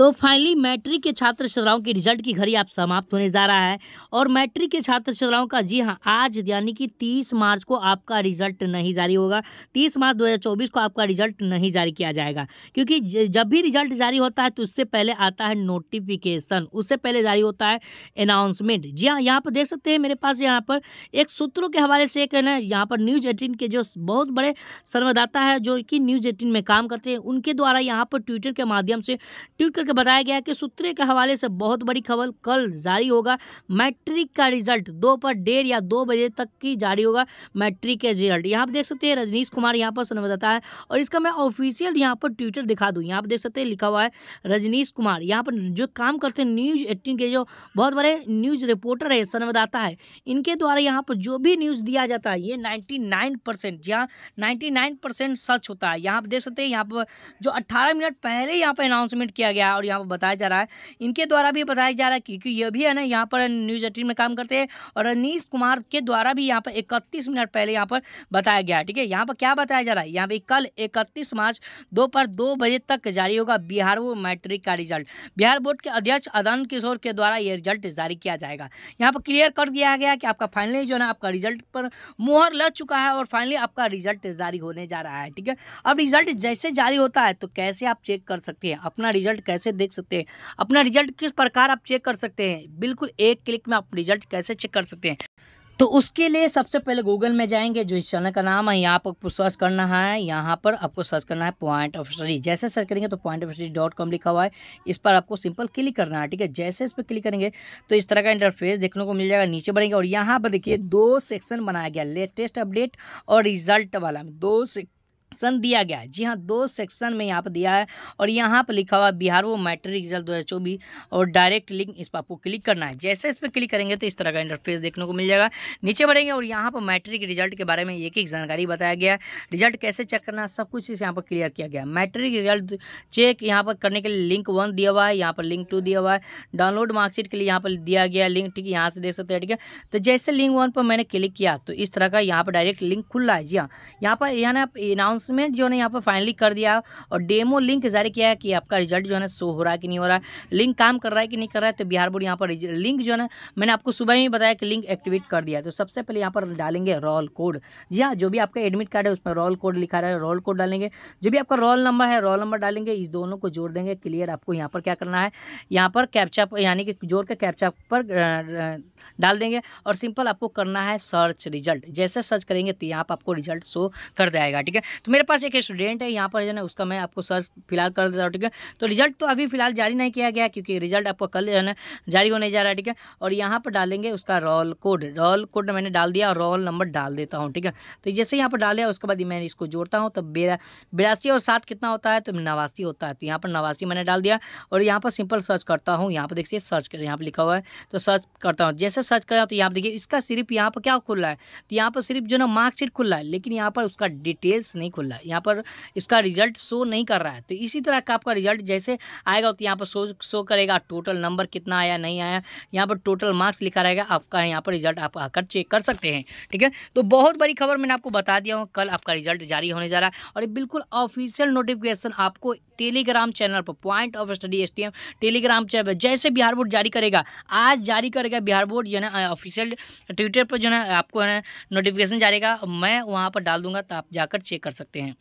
तो finally matric के छात्र छात्राओं की रिजल्ट की घड़ी आप समाप्त होने जा रहा है और मैट्रिक के छात्र छात्राओं का जी हाँ आज यानी कि तीस मार्च को आपका रिजल्ट नहीं जारी होगा तीस मार्च 2024 को आपका रिजल्ट नहीं जारी किया जाएगा क्योंकि जब भी रिजल्ट जारी होता है तो उससे पहले आता है नोटिफिकेशन उससे पहले जारी होता है अनाउंसमेंट जी हाँ यहाँ पर देख सकते हैं मेरे पास यहाँ पर एक सूत्रों के हवाले से एक ना यहाँ पर न्यूज एटीन के जो बहुत बड़े सर्वदाता है जो कि न्यूज एटीन में काम करते हैं उनके द्वारा यहाँ पर ट्विटर के माध्यम से ट्विटर के बताया गया कि सूत्रे के हवाले से बहुत बड़ी खबर कल जारी होगा मैट्रिक का रिजल्ट दो पर डेढ़ या दो बजे तक की जारी होगा मैट्रिक के रिजल्ट यहाँ पर देख सकते हैं रजनीश कुमार यहाँ पर संवाददाता है और इसका मैं ऑफिशियल यहाँ पर ट्विटर दिखा दूँ यहाँ पर देख सकते हैं लिखा हुआ है रजनीश कुमार यहाँ पर जो काम करते हैं न्यूज एटीन के जो बहुत बड़े न्यूज रिपोर्टर है संवाददाता है इनके द्वारा यहाँ पर जो भी न्यूज़ दिया जाता है ये नाइन्टी नाइन परसेंट यहाँ नाइन्टी नाइन परसेंट सच होता है यहाँ पर देख सकते हैं यहाँ पर जो अट्ठारह मिनट पहले यहाँ पर अनाउंसमेंट किया गया और यहाँ पर बताया जा रहा है इनके द्वारा भी बताया जा रहा है क्योंकि ये भी है ना यहाँ पर न्यूज़ एटीन में काम करते हैं और रनीश कुमार के द्वारा भी यहाँ पर इकतीस मिनट पहले यहाँ पर बताया गया ठीक है यहाँ पर क्या बताया जा रहा है यहाँ पर कल इकतीस मार्च दोपहर दो बजे तक जारी होगा बिहार मैट्रिक का रिजल्ट बिहार बोर्ड के अध्यक्ष अदान किशोर के द्वारा ये रिजल्ट जारी किया जाएगा यहाँ पर क्लियर कर दिया गया कि आपका फाइनली जो है ना आपका रिजल्ट पर मुहर लग चुका है और फाइनली आपका रिजल्ट जारी होने जा रहा है ठीक है अब रिजल्ट जैसे जारी होता है तो कैसे आप चेक कर सकते हैं अपना रिजल्ट कैसे कैसे देख सकते हैं अपना रिजल्ट किस प्रकार आप चेक कर सकते हैं बिल्कुल एक क्लिक में आप रिजल्ट कैसे चेक कर सकते हैं तो उसके लिए सबसे पहले गूगल में जाएंगे जो इस चैनल का नाम है यहाँ पर सर्च करना है यहाँ पर आपको सर्च करना है पॉइंट ऑफ स्टडी जैसे सर्च करेंगे तो point of study dot com लिखा हुआ है इस पर आपको सिंपल क्लिक करना है ठीक है जैसे इस पर क्लिक करेंगे तो इस तरह का इंटरफेस देखने को मिल जाएगा नीचे बढ़ेंगे और यहाँ पर देखिए दो सेक्शन बनाया गया लेटेस्ट अपडेट और रिजल्ट वाला दो सन दिया गया है जी हाँ दो सेक्शन में यहाँ पर दिया है और यहाँ पर लिखा हुआ बिहार वो मैट्रिक रिजल्ट दो हज़ार चौबीस और डायरेक्ट लिंक इस पर आपको क्लिक करना है जैसे इस पर क्लिक करेंगे तो इस तरह का इंटरफेस देखने को मिल जाएगा नीचे बढ़ेंगे और यहाँ पर मैट्रिक रिजल्ट के बारे में एक एक जानकारी बताया गया है रिजल्ट कैसे चेक करना सब कुछ इस यहाँ पर क्लियर किया गया मैट्रिक रिजल्ट चेक यहाँ पर करने के लिए लिंक वन दिया हुआ है यहाँ पर लिंक टू दिया हुआ है डाउनलोड मार्कशीट के लिए यहाँ पर दिया गया लिंक ठीक है यहाँ से देख सकते हैं ठीक है तो जैसे लिंक वन पर मैंने क्लिक किया तो इस तरह का यहाँ पर डायरेक्ट लिंक खुल रहा है जी हाँ यहाँ पर यहाँ आप अनाउंस अनाउंसमेंट जो है यहाँ पर फाइनली कर दिया और डेमो लिंक जारी किया है कि आपका रिजल्ट जो है शो हो रहा है कि नहीं हो रहा है लिंक काम कर रहा है कि नहीं कर रहा है तो बिहार बोर्ड यहाँ पर लिंक जो है मैंने आपको सुबह ही बताया कि लिंक एक्टिवेट कर दिया तो सबसे पहले यहाँ पर डालेंगे रोल कोड जी हाँ जो भी आपका एडमिट कार्ड है उसमें रोल कोड लिखा रहा है रोल कोड डालेंगे जो भी आपका रोल नंबर है रोल नंबर डालेंगे इस दोनों को जोड़ देंगे क्लियर आपको यहाँ पर क्या करना है यहाँ पर कैप्चा यानी कि जोड़ के कैप्चा पर डाल देंगे और सिंपल आपको करना है सर्च रिजल्ट जैसे सर्च करेंगे तो यहाँ पर आपको रिजल्ट शो कर जाएगा ठीक है तो मेरे पास एक स्टूडेंट है यहाँ पर जो है उसका मैं आपको सर्च फिलहाल कर देता हूँ ठीक है तो रिजल्ट तो अभी फिलहाल जारी नहीं किया गया क्योंकि रिजल्ट आपको कल जो है ना जारी होने जा रहा है ठीक है और यहाँ पर डालेंगे उसका रोल कोड रोल कोड मैंने डाल दिया और रोल नंबर डाल देता हूँ ठीक है तो जैसे यहाँ पर डाल दिया उसके बाद मैं इसको जोड़ता हूँ तो बेरा बिरासी और सात कितना होता है तो नवासी होता है तो यहाँ पर नवासी मैंने डाल दिया और यहाँ पर सिंपल सर्च करता हूँ यहाँ पर देखिए सर्च कर यहाँ पर लिखा हुआ है तो सर्च करता हूँ जैसे सर्च कर रहा हूँ तो यहाँ पर देखिए इसका सिर्फ यहाँ पर क्या खुल रहा है तो यहाँ पर सिर्फ जो ना मार्कशीट खुल रहा है लेकिन यहाँ पर उसका डिटेल्स नहीं खुल रहा है यहाँ पर इसका रिजल्ट शो नहीं कर रहा है तो इसी तरह का आपका रिजल्ट जैसे आएगा तो यहाँ पर शो शो करेगा टोटल नंबर कितना आया नहीं आया यहाँ पर टोटल मार्क्स लिखा रहेगा आपका यहाँ पर रिजल्ट आप आकर चेक कर सकते हैं ठीक है तो बहुत बड़ी खबर मैंने आपको बता दिया हूँ कल आपका रिजल्ट जारी होने जा रहा है और बिल्कुल ऑफिशियल नोटिफिकेशन आपको टेलीग्राम चैनल पर point of study S Telegram channel जैसे बिहार बोर्ड जारी करेगा आज जारी करेगा बिहार बोर्ड जो है ऑफिशियल ट्विटर पर जो है आपको है नोटिफिकेशन जारी मैं वहाँ पर डाल दूंगा तो आप जाकर चेक कर सकते सकते हैं